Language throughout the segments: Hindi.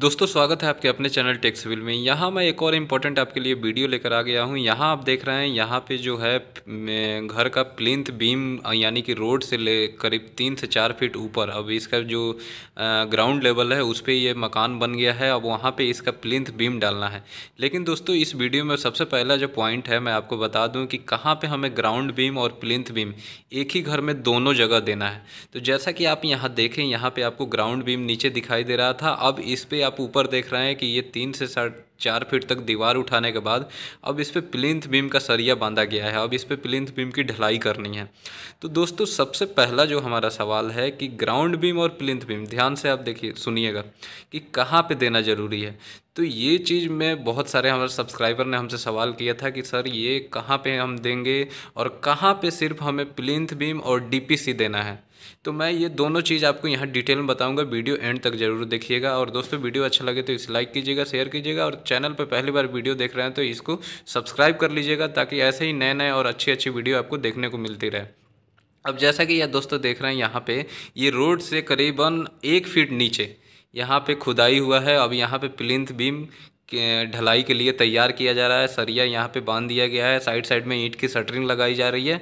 दोस्तों स्वागत है आपके अपने चैनल टेक्सविल में यहाँ मैं एक और इम्पोर्टेंट आपके लिए वीडियो लेकर आ गया हूँ यहाँ आप देख रहे हैं यहाँ पे जो है घर का प्लिंथ बीम यानी कि रोड से ले करीब तीन से चार फीट ऊपर अब इसका जो ग्राउंड लेवल है उस पर ये मकान बन गया है अब वहाँ पे इसका प्लिंथ बीम डालना है लेकिन दोस्तों इस वीडियो में सबसे पहला जो पॉइंट है मैं आपको बता दूँ कि कहाँ पर हमें ग्राउंड बीम और प्लिंथ बीम एक ही घर में दोनों जगह देना है तो जैसा कि आप यहाँ देखें यहाँ पर आपको ग्राउंड बीम नीचे दिखाई दे रहा था अब इस पर आप ऊपर देख रहे हैं कि ये तीन से साढ़े चार फीट तक दीवार उठाने के बाद अब इस पर प्लिंथ बीम का सरिया बांधा गया है अब इस पर प्लिंथ बीम की ढलाई करनी है तो दोस्तों सबसे पहला जो हमारा सवाल है कि ग्राउंड बीम और प्लिंथ बीम ध्यान से आप देखिए सुनिएगा कि कहाँ पर देना ज़रूरी है तो ये चीज़ में बहुत सारे हमारे सब्सक्राइबर ने हमसे सवाल किया था कि सर ये कहाँ पे हम देंगे और कहाँ पे सिर्फ हमें प्लिंथ बीम और डीपीसी देना है तो मैं ये दोनों चीज़ आपको यहाँ डिटेल में बताऊँगा वीडियो एंड तक जरूर देखिएगा और दोस्तों वीडियो अच्छा लगे तो इसे लाइक कीजिएगा शेयर कीजिएगा और चैनल पर पहली बार वीडियो देख रहे हैं तो इसको सब्सक्राइब कर लीजिएगा ताकि ऐसे ही नए नए और अच्छी अच्छी वीडियो आपको देखने को मिलती रहे अब जैसा कि यह दोस्तों देख रहे हैं यहाँ पे ये रोड से करीबन एक फीट नीचे यहाँ पे खुदाई हुआ है अब यहाँ पे प्लिंथ बीम ढलाई के लिए तैयार किया जा रहा है सरिया यहाँ पे बांध दिया गया है साइड साइड में ईंट की शटरिंग लगाई जा रही है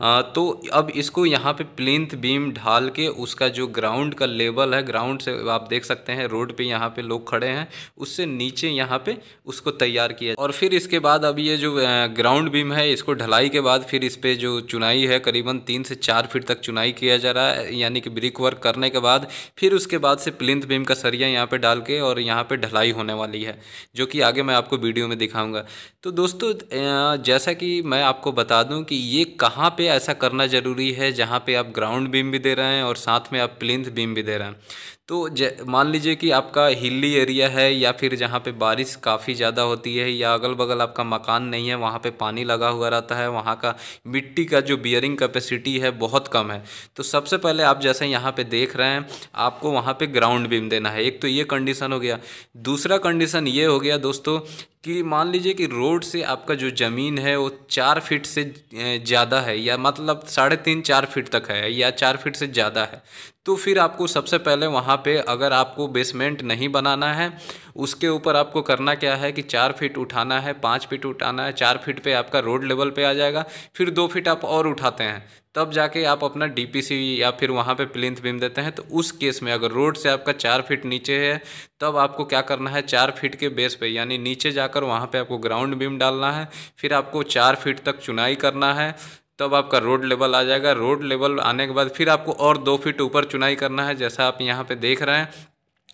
आ, तो अब इसको यहाँ पे प्लिंथ बीम ढाल के उसका जो ग्राउंड का लेवल है ग्राउंड से आप देख सकते हैं रोड पे यहाँ पे लोग खड़े हैं उससे नीचे यहाँ पे उसको तैयार किया और फिर इसके बाद अब ये जो ग्राउंड बीम है इसको ढलाई के बाद फिर इस पर जो चुनाई है करीबन तीन से चार फीट तक चुनाई किया जा रहा है यानी कि ब्रिक वर्क करने के बाद फिर उसके बाद से प्लिंथ बीम का सरिया यहाँ पर डाल के और यहाँ पर ढलाई होने वाली है जो कि आगे मैं आपको वीडियो में दिखाऊंगा तो दोस्तों जैसा कि मैं आपको बता दूं कि ये कहाँ पे ऐसा करना ज़रूरी है जहाँ पे आप ग्राउंड बीम भी दे रहे हैं और साथ में आप प्लिंथ बीम भी दे रहे हैं तो मान लीजिए कि आपका हिली एरिया है या फिर जहाँ पे बारिश काफ़ी ज़्यादा होती है या अगल बगल आपका मकान नहीं है वहाँ पे पानी लगा हुआ रहता है वहाँ का मिट्टी का जो बियरिंग कैपेसिटी है बहुत कम है तो सबसे पहले आप जैसे यहाँ पे देख रहे हैं आपको वहाँ पे ग्राउंड बीम देना है एक तो ये कंडीशन हो गया दूसरा कंडीशन ये हो गया दोस्तों कि मान लीजिए कि रोड से आपका जो ज़मीन है वो चार फीट से ज़्यादा है या मतलब साढ़े तीन चार फीट तक है या चार फीट से ज़्यादा है तो फिर आपको सबसे पहले वहाँ पे अगर आपको बेसमेंट नहीं बनाना है उसके ऊपर आपको करना क्या है कि चार फीट उठाना है पाँच फीट उठाना है चार फीट पे आपका रोड लेवल पे आ जाएगा फिर दो फीट आप और उठाते हैं तब जाके आप अपना डीपीसी या फिर वहाँ पे प्लिंथ बीम देते हैं तो उस केस में अगर रोड से आपका चार फीट नीचे है तब आपको क्या करना है चार फीट के बेस पे यानी नीचे जाकर वहाँ पे आपको ग्राउंड बीम डालना है फिर आपको चार फीट तक चुनाई करना है तब आपका रोड लेवल आ जाएगा रोड लेवल आने के बाद फिर आपको और दो फीट ऊपर चुनाई करना है जैसा आप यहाँ पर देख रहे हैं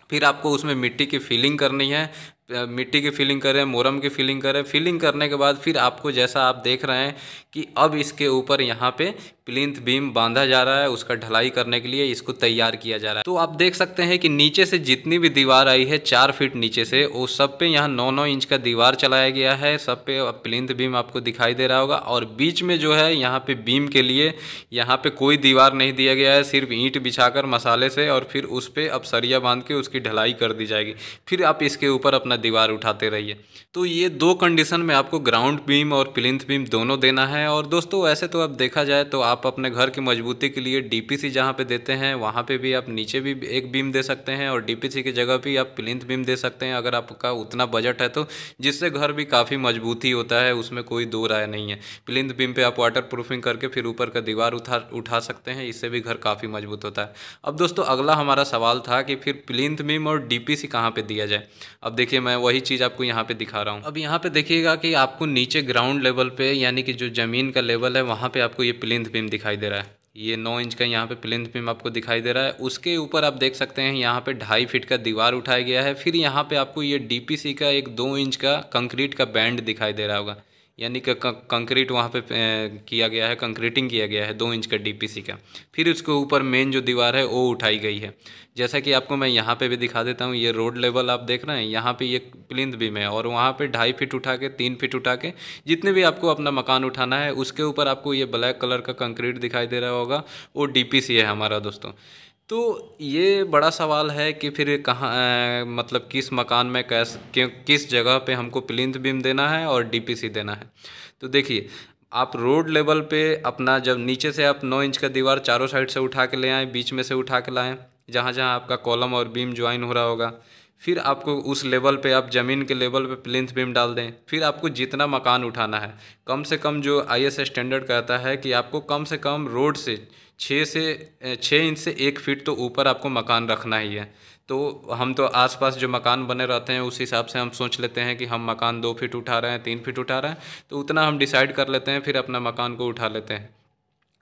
फिर आपको उसमें मिट्टी की फीलिंग करनी है मिट्टी की फीलिंग करें मोरम की फीलिंग करें फीलिंग करने के बाद फिर आपको जैसा आप देख रहे हैं कि अब इसके ऊपर यहाँ पे प्लिंथ बीम बांधा जा रहा है उसका ढलाई करने के लिए इसको तैयार किया जा रहा है तो आप देख सकते हैं कि नीचे से जितनी भी दीवार आई है चार फीट नीचे से वो सब पे यहाँ नौ नौ इंच का दीवार चलाया गया है सब पे प्लिंथ बीम आपको दिखाई दे रहा होगा और बीच में जो है यहाँ पे बीम के लिए यहाँ पे कोई दीवार नहीं दिया गया है सिर्फ ईंट बिछा मसाले से और फिर उस पर अब सरिया बांध के उसकी ढलाई कर दी जाएगी फिर आप इसके ऊपर अपना वाला दीवार उठाते रहिए तो ये दो कंडीशन में आपको ग्राउंड बीम और प्लिंथ बीम दोनों देना है और दोस्तों वैसे तो अब देखा जाए तो आप अपने घर की मजबूती के लिए डीपीसी जहाँ पे देते हैं वहाँ पे भी आप नीचे भी एक बीम दे सकते हैं और डीपीसी की जगह भी आप प्लिंथ बीम दे सकते हैं अगर आपका उतना बजट है तो जिससे घर भी काफ़ी मजबूती होता है उसमें कोई दो राय नहीं है प्लिंथ बीम पर आप वाटर प्रूफिंग करके फिर ऊपर का दीवार उठा उठा सकते हैं इससे भी घर काफ़ी मजबूत होता है अब दोस्तों अगला हमारा सवाल था कि फिर प्लिंथ बीम और डी पी कहाँ पर दिया जाए अब देखिए मैं वही चीज़ आपको यहाँ पे दिखा रहा हूँ अब यहाँ पे देखिएगा कि आपको नीचे ग्राउंड लेवल पे यानी कि जो ज़मीन का लेवल है वहाँ पे आपको ये प्लिंथ बीम दिखाई दे रहा है ये नौ इंच का यहाँ पे प्लिंथ बीम आपको दिखाई दे रहा है उसके ऊपर आप देख सकते हैं यहाँ पे ढाई फीट का दीवार उठाया गया है फिर यहाँ पे आपको ये डीपीसी का एक दो इंच का कंक्रीट का बैंड दिखाई दे रहा होगा यानी कि कंक्रीट वहाँ पे किया गया है कंक्रीटिंग किया गया है दो इंच का डीपीसी का फिर उसके ऊपर मेन जो दीवार है वो उठाई गई है जैसा कि आपको मैं यहाँ पे भी दिखा देता हूँ ये रोड लेवल आप देख रहे हैं यहाँ पे ये प्लिंद भी है और वहाँ पे ढाई फीट उठा के तीन फीट उठा के जितने भी आपको अपना मकान उठाना है उसके ऊपर आपको ये ब्लैक कलर का कंक्रीट दिखाई दे रहा होगा वो डी है हमारा दोस्तों तो ये बड़ा सवाल है कि फिर कहाँ मतलब किस मकान में कैस क्यों किस जगह पे हमको प्लिंथ बीम देना है और डीपीसी देना है तो देखिए आप रोड लेवल पे अपना जब नीचे से आप नौ इंच का दीवार चारों साइड से उठा के ले आएँ बीच में से उठा के लाएँ जहाँ जहाँ आपका कॉलम और बीम ज्वाइन हो रहा होगा फिर आपको उस लेवल पे आप ज़मीन के लेवल पे प्लिंथ बीम डाल दें फिर आपको जितना मकान उठाना है कम से कम जो आई एस स्टैंडर्ड कहता है कि आपको कम से कम रोड से छः से छः इंच से एक फीट तो ऊपर आपको मकान रखना ही है तो हम तो आसपास जो मकान बने रहते हैं उस हिसाब से हम सोच लेते हैं कि हम मकान दो फीट उठा रहे हैं तीन फीट उठा रहे हैं तो उतना हम डिसाइड कर लेते हैं फिर अपना मकान को उठा लेते हैं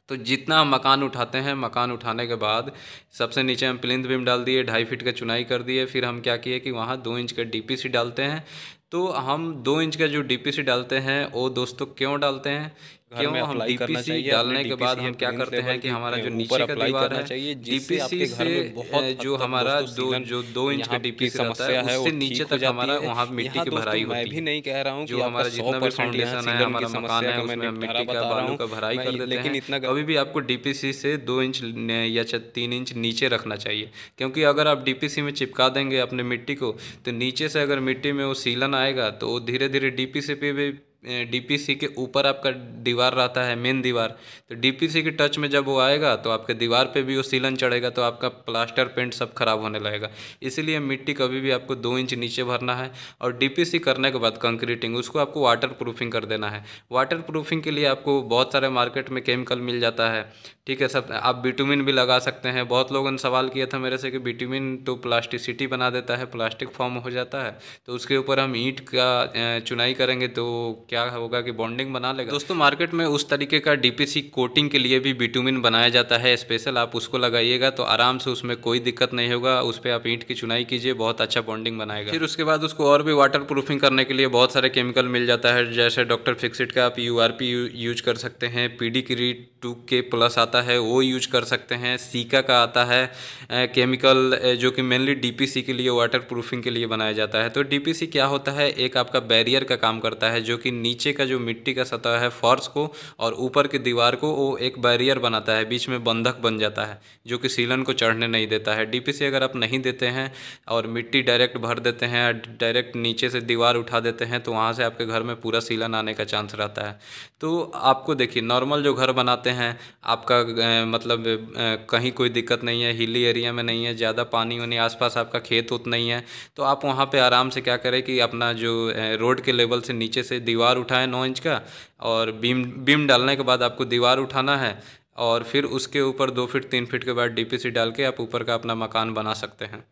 तो जितना हम मकान उठाते हैं मकान उठाने के बाद सबसे नीचे हम प्लिंथ बीम डाल दिए ढाई फीट का चुनाई कर दिए फिर हम क्या किए कि वहाँ दो इंच का डीपीसी डालते हैं तो हम दो इंच का जो डीपीसी डालते हैं वो दोस्तों क्यों डालते हैं क्यों हम डीपीसी डालने के बाद हम क्या करते हैं कि हमारा जो नीचे का दीवार है डीपीसी से बहुत जो हमारा दो जो दो इंच का डीपीसी समस्या है उससे नीचे तक हमारा वहाँ मिट्टी की भराई होती है भी नहीं कह रहा हूँ जो हमारा जितना भी फाउंडेशन है हमारा मकान है उसमें मिट्टी का बालू का भराई कर देते लेकिन इतना कभी भी आपको डीपीसी से दो इंच या तीन इंच नीचे रखना चाहिए क्योंकि अगर आप डीपीसी में चिपका देंगे अपने मिट्टी को तो नीचे से अगर मिट्टी में वो सीलन आएगा तो धीरे धीरे डीपीसी पे भी डीपीसी के ऊपर आपका दीवार रहता है मेन दीवार तो डीपीसी के टच में जब वो आएगा तो आपके दीवार पे भी वो सीलन चढ़ेगा तो आपका प्लास्टर पेंट सब खराब होने लगेगा इसीलिए मिट्टी कभी भी आपको दो इंच नीचे भरना है और डीपीसी करने के बाद कंक्रीटिंग उसको आपको वाटर प्रूफिंग कर देना है वाटर प्रूफिंग के लिए आपको बहुत सारे मार्केट में केमिकल मिल जाता है ठीक है सब आप बिटुमिन भी लगा सकते हैं बहुत लोगों ने सवाल किया था मेरे से कि बिटुमिन तो प्लास्टिसिटी बना देता है प्लास्टिक फॉर्म हो जाता है तो उसके ऊपर हम ईंट का चुनाई करेंगे तो क्या क्या होगा कि बॉन्डिंग बना लेगा दोस्तों मार्केट में उस तरीके का डीपीसी कोटिंग के लिए भी बिटुमिन बनाया जाता है स्पेशल आप उसको लगाइएगा तो आराम से उसमें कोई दिक्कत नहीं होगा उस पर आप ईंट की चुनाई कीजिए बहुत अच्छा बॉन्डिंग बनाएगा फिर उसके बाद उसको और भी वाटर प्रूफिंग करने के लिए बहुत सारे केमिकल मिल जाता है जैसे डॉक्टर फिक्सिट का आप यू यूज कर सकते हैं पी डी टू के प्लस आता है वो यूज कर सकते हैं सीका का आता है केमिकल जो कि मेनली डीपीसी के लिए वाटर प्रूफिंग के लिए बनाया जाता है तो डीपीसी क्या होता है एक आपका बैरियर का काम करता है जो कि नीचे का जो मिट्टी का सतह है फर्श को और ऊपर की दीवार को वो एक बैरियर बनाता है बीच में बंधक बन जाता है जो कि सीलन को चढ़ने नहीं देता है डी अगर आप नहीं देते हैं और मिट्टी डायरेक्ट भर देते हैं डायरेक्ट नीचे से दीवार उठा देते हैं तो वहाँ से आपके घर में पूरा सीलन आने का चांस रहता है तो आपको देखिए नॉर्मल जो घर बनाते हैं आपका मतलब कहीं कोई दिक्कत नहीं है हिली एरिया में नहीं है ज़्यादा पानी वानी आसपास आपका खेत उत नहीं है तो आप वहाँ पर आराम से क्या करें कि अपना जो रोड के लेवल से नीचे से दीवार दीवार उठाएं नौ इंच का और बीम बीम डालने के बाद आपको दीवार उठाना है और फिर उसके ऊपर दो फिट तीन फिट के बाद डी डाल के आप ऊपर का अपना मकान बना सकते हैं